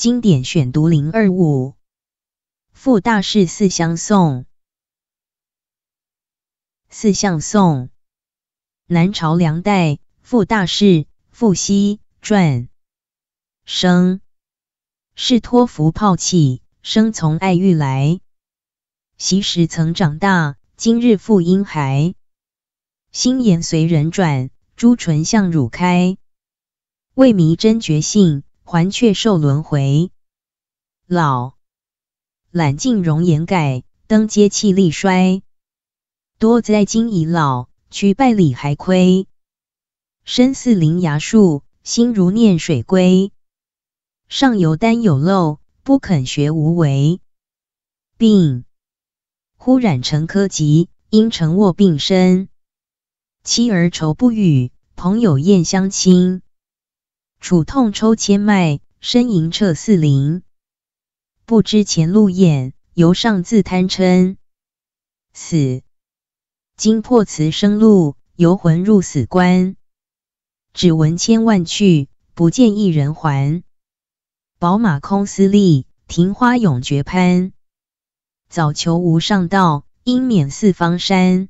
经典选读零二五《傅大士四相送。四相送，南朝梁代傅大士傅翕传。生是托福泡气，生从爱欲来。昔时曾长大，今日复婴孩。心眼随人转，朱唇向汝开。未迷真觉性。还却受轮回，老懒尽容颜改，登阶气力衰，多灾今已老，屈拜礼还亏。身似林崖树，心如念水龟。上有丹有漏，不肯学无为。病忽染成科疾，因成卧病身。妻儿愁不语，朋友厌相亲。楚痛抽千脉，呻吟彻四邻。不知前路远，由上自贪嗔。死。今破辞生路，游魂入死关。只闻千万去，不见一人还。宝马空思立，庭花永绝攀。早求无上道，应免四方山。